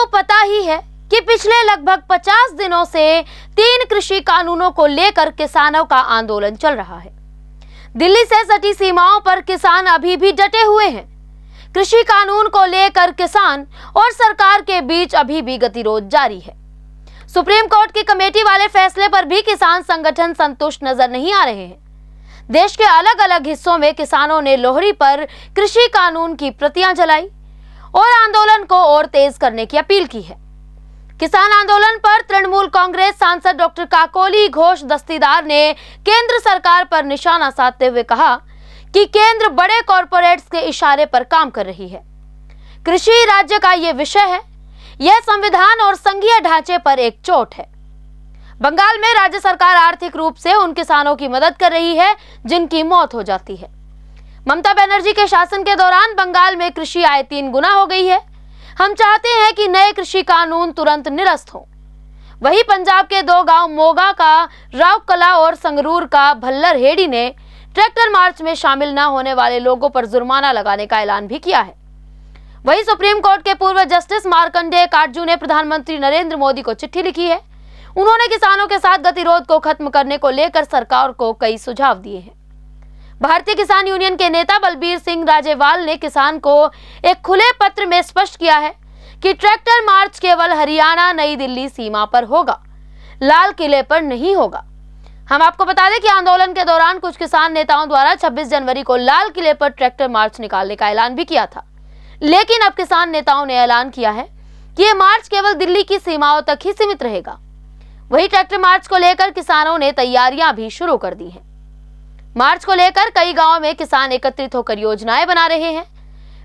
आपको पता ही है कि पिछले लगभग 50 दिनों से तीन कृषि कानूनों को लेकर किसानों का आंदोलन चल रहा है दिल्ली से सटी सीमाओं पर किसान अभी भी डटे हुए हैं कृषि कानून को लेकर किसान और सरकार के बीच अभी भी गतिरोध जारी है सुप्रीम कोर्ट की कमेटी वाले फैसले पर भी किसान संगठन संतुष्ट नजर नहीं आ रहे हैं देश के अलग अलग हिस्सों में किसानों ने लोहड़ी पर कृषि कानून की प्रतियां जलाई और आंदोलन को और तेज करने की अपील की है किसान आंदोलन पर तृणमूल कांग्रेस सांसद डॉक्टर काकोली घोष दस्तीदार ने केंद्र सरकार पर निशाना साधते हुए कहा कि केंद्र बड़े कॉरपोरेट्स के इशारे पर काम कर रही है कृषि राज्य का ये विषय है यह संविधान और संघीय ढांचे पर एक चोट है बंगाल में राज्य सरकार आर्थिक रूप से उन किसानों की मदद कर रही है जिनकी मौत हो जाती है ममता बनर्जी के शासन के दौरान बंगाल में कृषि आय तीन गुना हो गई है हम चाहते हैं कि नए कृषि कानून तुरंत निरस्त हो वही पंजाब के दो गांव मोगा का रावकला और संगरूर का भल्लर हेडी ने ट्रैक्टर मार्च में शामिल न होने वाले लोगों पर जुर्माना लगाने का ऐलान भी किया है वही सुप्रीम कोर्ट के पूर्व जस्टिस मार्कंडे काटजू ने प्रधानमंत्री नरेंद्र मोदी को चिट्ठी लिखी है उन्होंने किसानों के साथ गतिरोध को खत्म करने को लेकर सरकार को कई सुझाव दिए हैं भारतीय किसान यूनियन के नेता बलबीर सिंह राजेवाल ने किसान को एक खुले पत्र में स्पष्ट किया है कि ट्रैक्टर मार्च केवल हरियाणा नई दिल्ली सीमा पर होगा लाल किले पर नहीं होगा हम आपको बता दें कि आंदोलन के दौरान कुछ किसान नेताओं द्वारा 26 जनवरी को लाल किले पर ट्रैक्टर मार्च निकालने का ऐलान भी किया था लेकिन अब किसान नेताओं ने ऐलान किया है कि यह मार्च केवल दिल्ली की सीमाओं तक ही सीमित रहेगा वही ट्रैक्टर मार्च को लेकर किसानों ने तैयारियां भी शुरू कर दी हैं मार्च को लेकर कई गांव में किसान एकत्रित होकर योजनाएं बना रहे हैं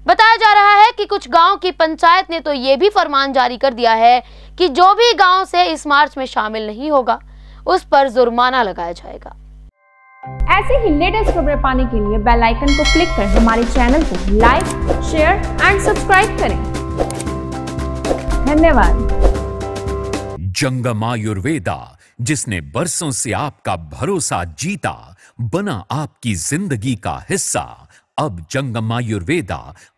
बताया जा रहा है कि कुछ गांव की पंचायत ने तो ये भी फरमान जारी कर दिया है कि जो भी गांव से इस मार्च में शामिल नहीं होगा उस पर जुर्माना लगाया जाएगा ऐसे ही लेटेस्ट खबरें पाने के लिए बेल आइकन को क्लिक कर हमारे चैनल को लाइक शेयर एंड सब्सक्राइब करें धन्यवाद जंगम आयुर्वेदा जिसने बरसों से आपका भरोसा जीता बना आपकी जिंदगी का हिस्सा अब जंगम आयुर्वेदा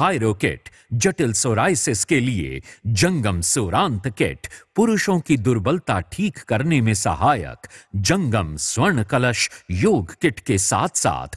किट जटिल सोराइसिस के लिए जंगम सोरांत किट पुरुषों की दुर्बलता ठीक करने में सहायक जंगम स्वर्ण कलश योग किट के साथ साथ